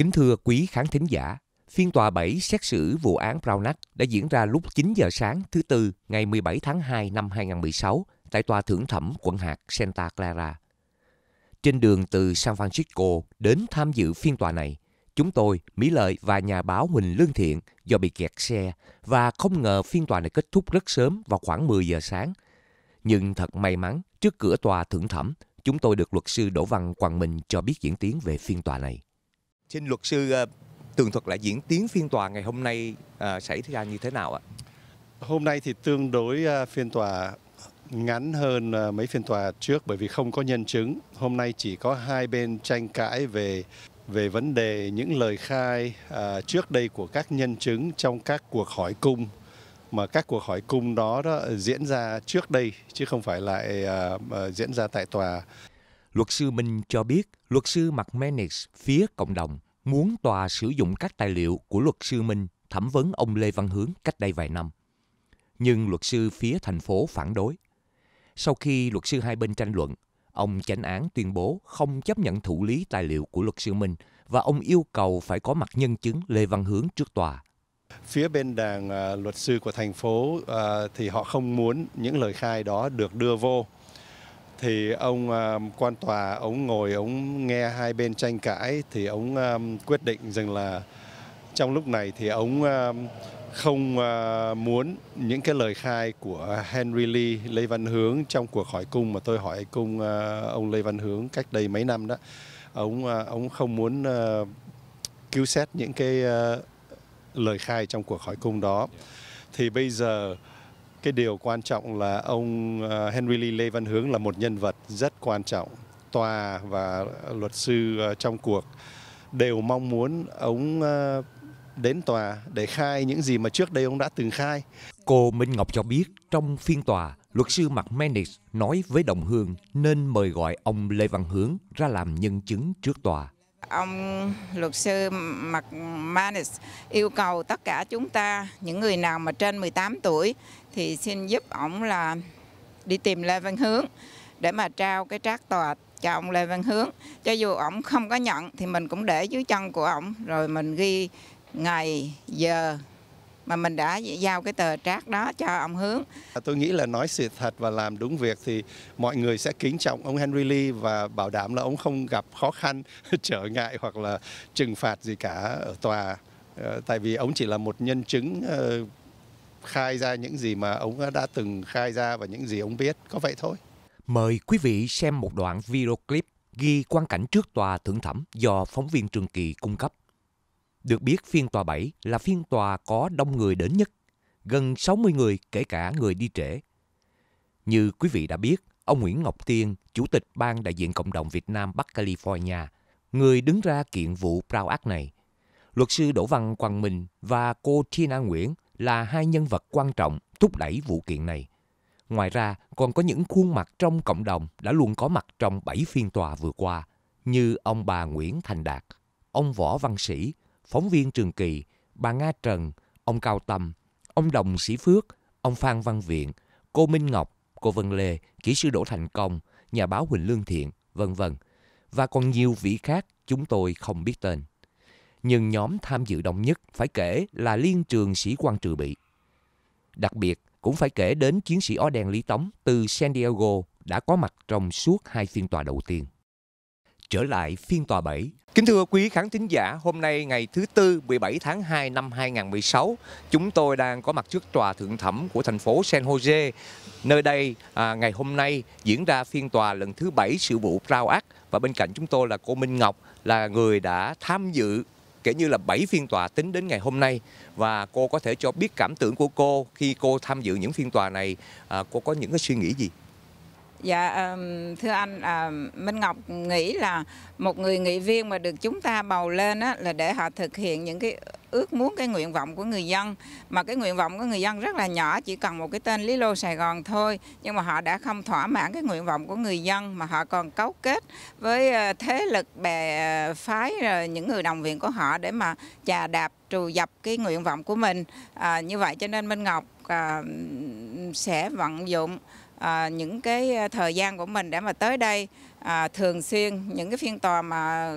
Kính thưa quý khán thính giả, phiên tòa 7 xét xử vụ án Brownat đã diễn ra lúc 9 giờ sáng thứ Tư ngày 17 tháng 2 năm 2016 tại Tòa Thưởng Thẩm quận hạt Santa Clara. Trên đường từ San Francisco đến tham dự phiên tòa này, chúng tôi, Mỹ Lợi và nhà báo Huỳnh Lương Thiện do bị kẹt xe và không ngờ phiên tòa này kết thúc rất sớm vào khoảng 10 giờ sáng. Nhưng thật may mắn, trước cửa tòa thượng thẩm, chúng tôi được luật sư Đỗ Văn Quang Minh cho biết diễn tiến về phiên tòa này. Xin luật sư ờ, tường thuật lại diễn tiến phiên tòa ngày hôm nay à, xảy ra như thế nào ạ? Hôm nay thì tương đối ờ, phiên tòa ngắn hơn mấy phiên tòa trước bởi vì không có nhân chứng. Hôm nay chỉ có hai bên tranh cãi về về vấn đề những lời khai à, trước đây của các nhân chứng trong các cuộc hỏi cung mà các cuộc hỏi cung đó, đó diễn ra trước đây chứ không phải lại à, à, diễn ra tại tòa Luật sư Minh cho biết, luật sư McManus phía cộng đồng muốn tòa sử dụng các tài liệu của luật sư Minh thẩm vấn ông Lê Văn Hướng cách đây vài năm. Nhưng luật sư phía thành phố phản đối. Sau khi luật sư hai bên tranh luận, ông chánh án tuyên bố không chấp nhận thụ lý tài liệu của luật sư Minh và ông yêu cầu phải có mặt nhân chứng Lê Văn Hướng trước tòa. Phía bên đảng à, luật sư của thành phố à, thì họ không muốn những lời khai đó được đưa vô thì ông ờ, quan tòa ông ngồi ông nghe hai bên tranh cãi thì ông ờ, quyết định rằng là trong lúc này thì ông ờ, không muốn những cái lời khai của Henry Lee Lê Văn Hướng trong cuộc hỏi cung mà tôi hỏi cung ông Lê Văn Hướng cách đây mấy năm đó ông ông không muốn cứu xét những cái lời khai trong cuộc hỏi cung đó thì bây giờ cái điều quan trọng là ông ờ, Henry Lee Lê Văn Hướng là một nhân vật rất quan trọng. Tòa và luật sư ờ, trong cuộc đều mong muốn ông ờ, đến tòa để khai những gì mà trước đây ông đã từng khai. Cô Minh Ngọc cho biết trong phiên tòa, luật sư Mặt Menix nói với Đồng Hương nên mời gọi ông Lê Văn Hướng ra làm nhân chứng trước tòa. Ông luật sư Mặt Menix yêu cầu tất cả chúng ta, những người nào mà trên 18 tuổi thì xin giúp ổng là đi tìm Lê Văn Hướng để mà trao cái trác tòa cho ông Lê Văn Hướng. Cho dù ổng không có nhận thì mình cũng để dưới chân của ổng rồi mình ghi ngày, giờ mà mình đã giao cái tờ trác đó cho ông Hướng. Tôi nghĩ là nói sự thật và làm đúng việc thì mọi người sẽ kính trọng ông Henry Lee và bảo đảm là ông không gặp khó khăn, trở ngại hoặc là trừng phạt gì cả ở tòa. Ờ, tại vì ông chỉ là một nhân chứng ờ, khai ra những gì mà ông đã từng khai ra và những gì ông biết, có vậy thôi. Mời quý vị xem một đoạn video clip ghi quan cảnh trước tòa thượng thẩm do phóng viên Trường Kỳ cung cấp. Được biết phiên tòa 7 là phiên tòa có đông người đến nhất, gần 60 người kể cả người đi trễ. Như quý vị đã biết, ông Nguyễn Ngọc Tiên, Chủ tịch Ban đại diện cộng đồng Việt Nam Bắc California, người đứng ra kiện vụ Proud Act này. Luật sư Đỗ Văn Quang Minh và cô Tina Nguyễn là hai nhân vật quan trọng thúc đẩy vụ kiện này. Ngoài ra, còn có những khuôn mặt trong cộng đồng đã luôn có mặt trong 7 phiên tòa vừa qua, như ông bà Nguyễn Thành Đạt, ông Võ Văn Sĩ, phóng viên Trường Kỳ, bà Nga Trần, ông Cao Tâm, ông Đồng Sĩ Phước, ông Phan Văn Viện, cô Minh Ngọc, cô Vân Lê, kỹ sư Đỗ Thành Công, nhà báo Huỳnh Lương Thiện, vân vân và còn nhiều vị khác chúng tôi không biết tên nhưng nhóm tham dự đông nhất phải kể là liên trường sĩ quan trừ bị. Đặc biệt, cũng phải kể đến chiến sĩ ó đen Lý Tống từ San Diego đã có mặt trong suốt hai phiên tòa đầu tiên. Trở lại phiên tòa 7. Kính thưa quý khán thính giả, hôm nay ngày thứ Tư 17 tháng 2 năm 2016, chúng tôi đang có mặt trước tòa thượng thẩm của thành phố San Jose. Nơi đây à, ngày hôm nay diễn ra phiên tòa lần thứ 7 sự vụ Rao Ác và bên cạnh chúng tôi là cô Minh Ngọc là người đã tham dự kể như là 7 phiên tòa tính đến ngày hôm nay và cô có thể cho biết cảm tưởng của cô khi cô tham dự những phiên tòa này à, cô có những cái suy nghĩ gì Dạ thưa anh à, Minh Ngọc nghĩ là một người nghị viên mà được chúng ta bầu lên là để họ thực hiện những cái ước muốn cái nguyện vọng của người dân mà cái nguyện vọng của người dân rất là nhỏ chỉ cần một cái tên Lý Lô Sài Gòn thôi nhưng mà họ đã không thỏa mãn cái nguyện vọng của người dân mà họ còn cấu kết với ờ, thế lực bè ờ, phái rồi ờ, những người đồng viện của họ để mà chà đạp trù dập cái nguyện vọng của mình à, như vậy cho nên Minh Ngọc à, sẽ vận dụng à, những cái à, thời gian của mình để mà tới đây à, thường xuyên những cái phiên tòa mà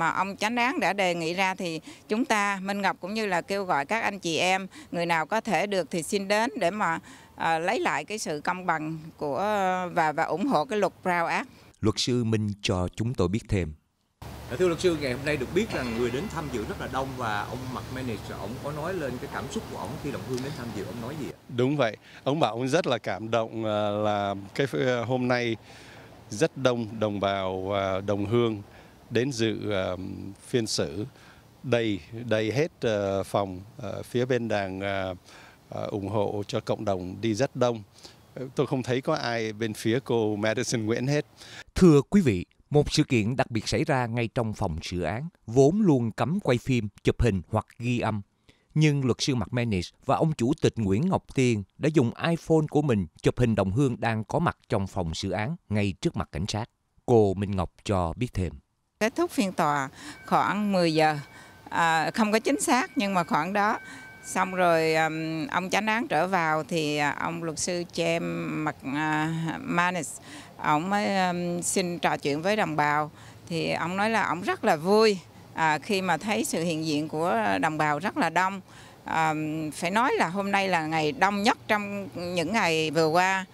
mà ông chánh án đã đề nghị ra thì chúng ta Minh Ngọc cũng như là kêu gọi các anh chị em người nào có thể được thì xin đến để mà à, lấy lại cái sự công bằng của và và ủng hộ cái luật Brown Act. Luật sư Minh cho chúng tôi biết thêm thưa luật sư ngày hôm nay được biết rằng người đến tham dự rất là đông và ông mặt manager ông có nói lên cái cảm xúc của ông khi đồng hương đến tham dự ông nói gì ạ đúng vậy ông bảo ông rất là cảm động à, là cái à, hôm nay rất đông đồng bào và đồng hương đến dự à, phiên xử đầy đầy hết phòng phía bên đàng ủng hộ cho cộng đồng đi rất đông tôi không thấy có ai bên phía cô Madison Nguyễn hết thưa quý vị một sự kiện đặc biệt xảy ra ngay trong phòng xử án, vốn luôn cấm quay phim, chụp hình hoặc ghi âm. Nhưng luật sư Mark Menis và ông chủ tịch Nguyễn Ngọc Tiên đã dùng iPhone của mình chụp hình đồng hương đang có mặt trong phòng xử án ngay trước mặt cảnh sát. Cô Minh Ngọc cho biết thêm. Kết thúc phiên tòa khoảng 10 giờ, à, không có chính xác nhưng mà khoảng đó xong rồi ông chánh án trở vào thì à, ông luật sư James à, Manis ông mới um, xin trò chuyện với đồng bào thì ông nói là ông rất là vui à, khi mà thấy sự hiện diện của đồng bào rất là đông phải nói là hôm nay là ngày đông nhất trong những ngày vừa qua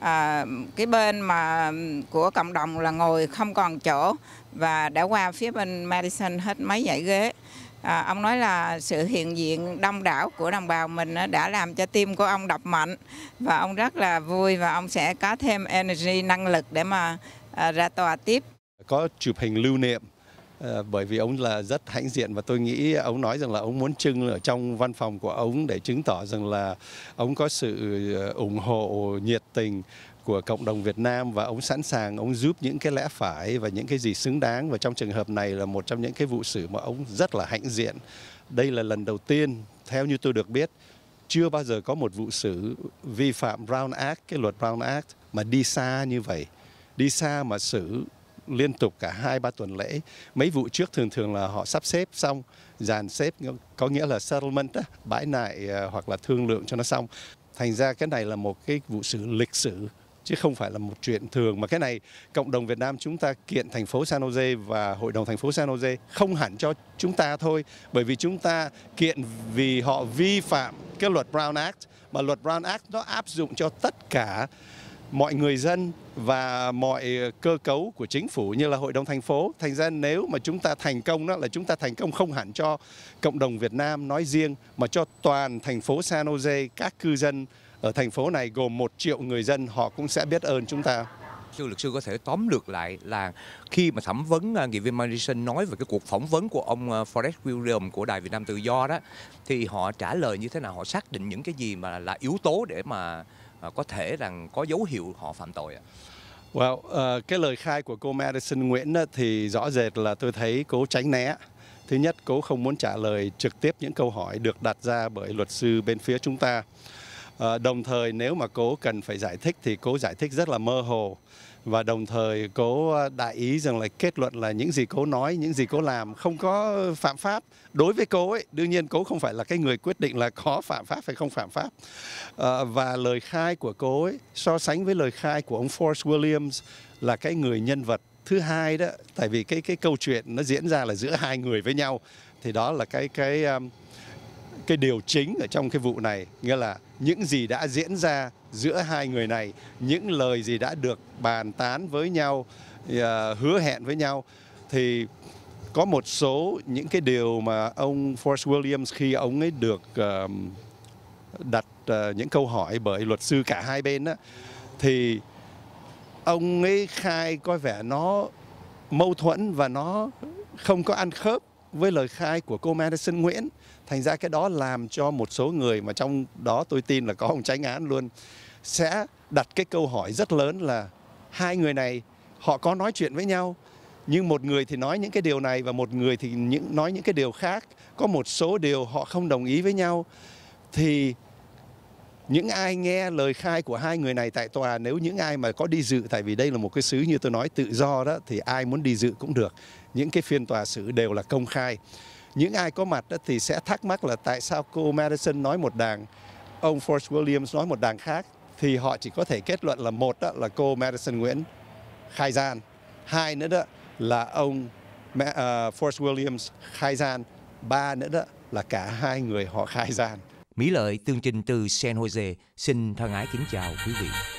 à, cái bên mà um, của cộng đồng là ngồi không còn chỗ và đã qua phía bên Madison hết mấy dãy ghế à, ông nói là sự hiện diện đông đảo của đồng bào mình đã làm cho tim của ông đập mạnh và ông rất là vui và ông sẽ có thêm energy năng lực để mà à, ra tòa tiếp có chụp hình lưu niệm à, bởi vì ông là rất hãnh diện và tôi nghĩ ông nói rằng là ông muốn trưng ở trong văn phòng của ông để chứng tỏ rằng là ông có sự à, ủng hộ nhiệt tình của cộng đồng Việt Nam và ông sẵn sàng ông giúp những cái lẽ phải và những cái gì xứng đáng và trong trường hợp này là một trong những cái vụ xử mà ông rất là hãnh diện. Đây là lần đầu tiên theo như tôi được biết chưa bao giờ có một vụ xử vi phạm Brown Act, cái luật Brown Act mà đi xa như vậy. Đi xa mà xử liên tục cả hai ba tuần lễ. Mấy vụ trước thường thường là họ sắp xếp xong, dàn xếp có nghĩa là settlement đó, bãi nại ờ, hoặc là thương lượng cho nó xong. Thành ra cái này là một cái vụ xử lịch sử chứ không phải là một chuyện thường mà cái này cộng đồng Việt Nam chúng ta kiện thành phố San Jose và hội đồng thành phố San Jose không hẳn cho chúng ta thôi bởi vì chúng ta kiện vì họ vi phạm cái luật Brown Act mà luật Brown Act nó áp dụng cho tất cả mọi người dân và mọi ờ, cơ cấu của chính phủ như là hội đồng thành phố thành ra nếu mà chúng ta thành công đó là chúng ta thành công không hẳn cho cộng đồng Việt Nam nói riêng mà cho toàn thành phố San Jose các cư dân ở thành phố này gồm một triệu người dân họ cũng sẽ biết ơn chúng ta sư luật sư có thể tóm lược lại là khi mà thẩm vấn à, nghị viên Madison nói về cái cuộc phỏng vấn của ông à, Forrest William của Đài Việt Nam Tự Do đó thì họ trả lời như thế nào họ xác định những cái gì mà là yếu tố để mà à, có thể rằng có dấu hiệu họ phạm tội ạ? Well, uh, cái lời khai của cô Madison Nguyễn thì rõ rệt là tôi thấy cố tránh né. Thứ nhất, cố không muốn trả lời trực tiếp những câu hỏi được đặt ra bởi luật sư bên phía chúng ta. Ờ, đồng thời nếu mà cố cần phải giải thích thì cố giải thích rất là mơ hồ và đồng thời cố ờ, đại ý rằng là kết luận là những gì cố nói, những gì cố làm không có phạm pháp. Đối với cố ấy, đương nhiên cố không phải là cái người quyết định là có phạm pháp hay không phạm pháp. À, và lời khai của cố ấy so sánh với lời khai của ông Force Williams là cái người nhân vật thứ hai đó, tại vì cái cái câu chuyện nó diễn ra là giữa hai người với nhau thì đó là cái cái cái điều chính ở trong cái vụ này nghĩa là những gì đã diễn ra giữa hai người này, những lời gì đã được bàn tán với nhau, à, hứa hẹn với nhau thì có một số những cái điều mà ông Forrest Williams khi ông ấy được đặt ờ, những câu hỏi bởi luật sư cả hai bên đó thì ông ấy khai có vẻ nó mâu thuẫn và nó không có ăn khớp với lời khai của cô Madison Nguyễn. Thành ra cái đó làm cho một số người mà trong đó tôi tin là có ông tránh án luôn sẽ đặt cái câu hỏi rất lớn là hai người này họ có nói chuyện với nhau nhưng một người thì nói những cái điều này và một người thì những nói những cái điều khác có một số điều họ không đồng ý với nhau thì những ai nghe lời khai của hai người này tại tòa nếu những ai mà có đi dự tại vì đây là một cái xứ như tôi nói tự do đó thì ai muốn đi dự cũng được những cái phiên tòa xử đều là công khai những ai có mặt đó thì sẽ thắc mắc là tại sao cô Madison nói một đảng ông Forrest Williams nói một đảng khác thì họ chỉ có thể kết luận là một đó là cô Madison Nguyễn khai gian hai nữa đó là ông uh, Williams khai gian ba nữa đó là cả hai người họ khai gian Mỹ Lợi, tương trình từ San Jose, xin thân ái kính chào quý vị.